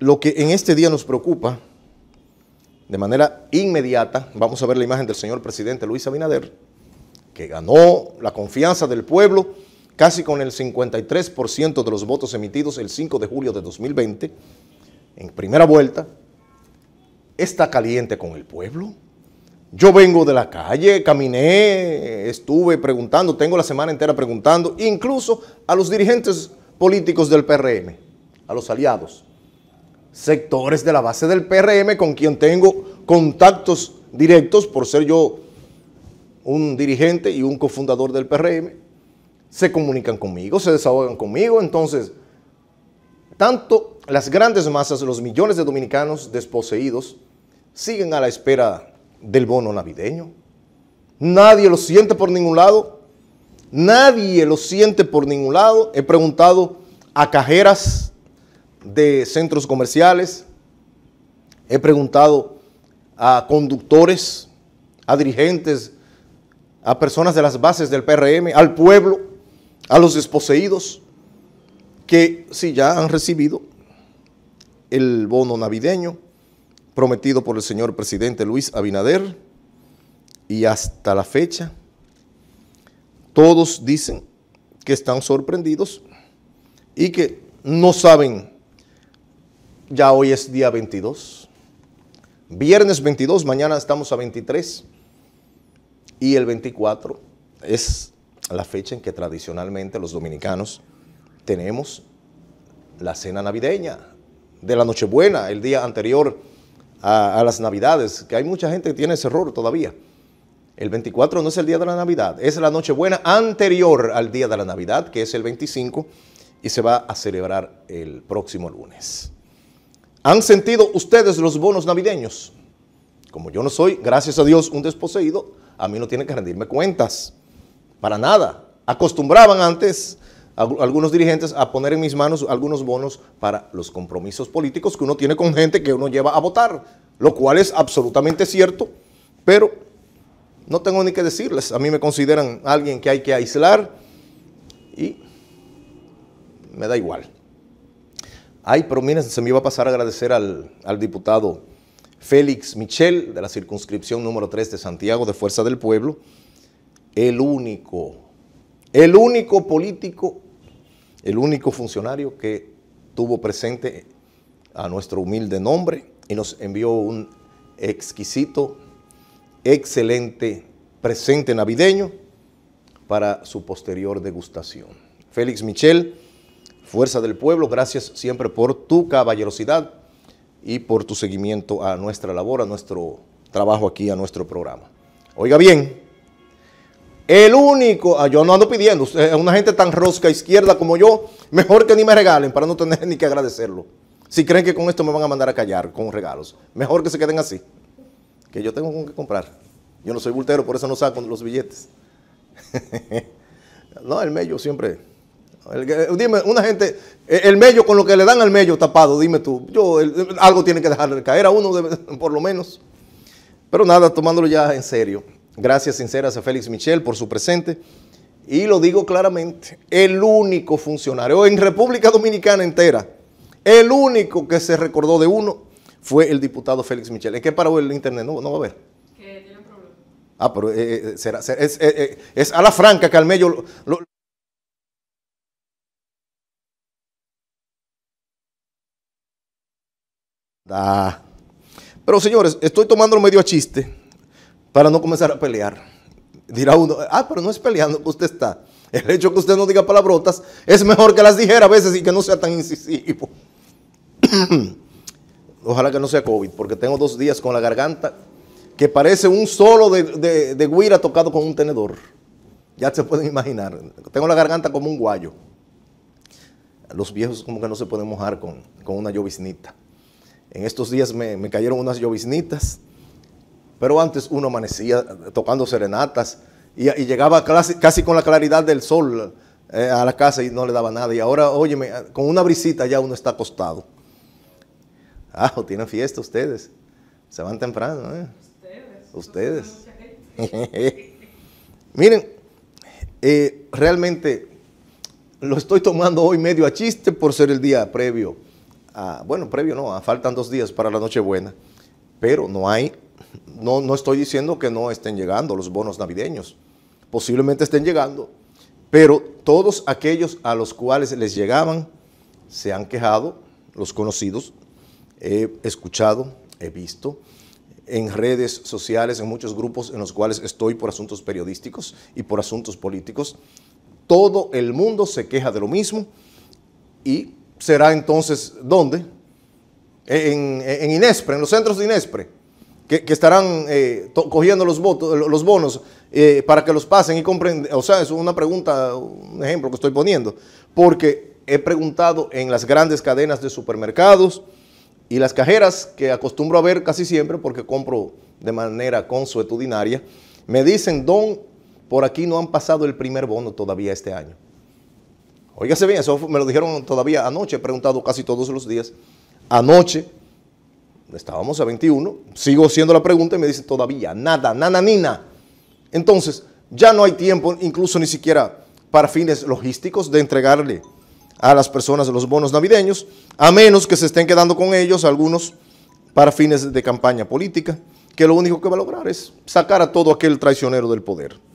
lo que en este día nos preocupa de manera inmediata, vamos a ver la imagen del señor presidente Luis Abinader, que ganó la confianza del pueblo casi con el 53% de los votos emitidos el 5 de julio de 2020, en primera vuelta, está caliente con el pueblo. Yo vengo de la calle, caminé, estuve preguntando, tengo la semana entera preguntando, incluso a los dirigentes políticos del PRM, a los aliados sectores de la base del PRM con quien tengo contactos directos por ser yo un dirigente y un cofundador del PRM, se comunican conmigo, se desahogan conmigo. Entonces, tanto las grandes masas, los millones de dominicanos desposeídos, siguen a la espera del bono navideño. Nadie lo siente por ningún lado. Nadie lo siente por ningún lado. He preguntado a cajeras de centros comerciales, he preguntado a conductores, a dirigentes, a personas de las bases del PRM, al pueblo, a los desposeídos, que si ya han recibido el bono navideño prometido por el señor presidente Luis Abinader y hasta la fecha, todos dicen que están sorprendidos y que no saben ya hoy es día 22. Viernes 22, mañana estamos a 23. Y el 24 es la fecha en que tradicionalmente los dominicanos tenemos la cena navideña de la Nochebuena, el día anterior a, las Navidades, que hay mucha gente que tiene ese error todavía. El 24 no es el día de la Navidad, es la Nochebuena anterior al día de la Navidad, que es el 25, y se va a celebrar el próximo lunes. ¿Han sentido ustedes los bonos navideños? Como yo no soy, gracias a Dios, un desposeído, a mí no tienen que rendirme cuentas. Para nada. Acostumbraban antes algunos dirigentes a poner en mis manos algunos bonos para los compromisos políticos que uno tiene con gente que uno lleva a votar, lo cual es absolutamente cierto, pero no tengo ni que decirles. A mí me consideran alguien que hay que aislar y me da igual. Ay, pero miren, se me iba a pasar a agradecer al, al diputado Félix Michel, de la circunscripción número 3 de Santiago, de Fuerza del Pueblo, el único, el único político, el único funcionario que tuvo presente a nuestro humilde nombre y nos envió un exquisito, excelente presente navideño para su posterior degustación. Félix Michel, Fuerza del Pueblo, gracias siempre por tu caballerosidad y por tu seguimiento a nuestra labor, a nuestro trabajo aquí, a nuestro programa. Oiga bien, el único, ah, yo no ando pidiendo, a una gente tan rosca izquierda como yo, mejor que ni me regalen para no tener ni que agradecerlo. Si creen que con esto me van a mandar a callar con regalos, mejor que se queden así, que yo tengo que comprar. Yo no soy bultero, por eso no saco los billetes. no, el medio siempre Dime, una gente, eh, el medio con lo que le dan al medio tapado, dime tú, yo algo tiene que dejarle caer a uno, por lo menos. Pero nada, tomándolo ya en serio. Gracias sinceras a Félix Michel por su presente. Y lo digo claramente, el único funcionario en República Dominicana entera, el único que se recordó de uno fue el diputado Félix Michel. es que paró el internet? No, va a ver. Ah, pero eh, eh, será, es, a la franca que al medio... Ah. Pero señores, estoy tomándolo medio a chiste para no comenzar a pelear. Dirá uno, ah, pero no es peleando que usted está. El hecho que usted no diga palabrotas es mejor que las dijera a veces y que no sea tan incisivo. Ojalá que no sea COVID, porque tengo dos días con la garganta que parece un solo de, guira tocado con un tenedor. Ya se pueden imaginar. Tengo la garganta como un guayo. Los viejos como que no se pueden mojar con, con una lloviznita. En estos días me, cayeron unas lloviznitas, pero antes uno amanecía tocando serenatas y, llegaba casi, con la claridad del sol eh, a la casa y no le daba nada. Y ahora, óyeme, con una brisita ya uno está acostado. Ah, tienen fiesta ustedes. Se van temprano, ¿eh? Ustedes. Ustedes. Miren, eh, realmente lo estoy tomando hoy medio a chiste por ser el día previo bueno, previo no, faltan dos días para la Nochebuena, pero no hay, no, no estoy diciendo que no estén llegando los bonos navideños, posiblemente estén llegando, pero todos aquellos a los cuales les llegaban se han quejado, los conocidos, he escuchado, he visto en redes sociales, en muchos grupos en los cuales estoy por asuntos periodísticos y por asuntos políticos. Todo el mundo se queja de lo mismo y será entonces ¿dónde? En, Inespre, en los centros de Inespre, que, estarán eh, cogiendo los, bonos eh, para que los pasen y compren. O sea, es una pregunta, un ejemplo que estoy poniendo, porque he preguntado en las grandes cadenas de supermercados y las cajeras que acostumbro a ver casi siempre porque compro de manera consuetudinaria, me dicen, Don, por aquí no han pasado el primer bono todavía este año. Óigase bien, eso me lo dijeron todavía anoche, he preguntado casi todos los días. Anoche, estábamos a 21, sigo haciendo la pregunta y me dicen todavía, nada, nananina. Entonces, ya no hay tiempo, incluso ni siquiera para fines logísticos, de entregarle a las personas los bonos navideños, a menos que se estén quedando con ellos algunos para fines de campaña política, que lo único que va a lograr es sacar a todo aquel traicionero del poder.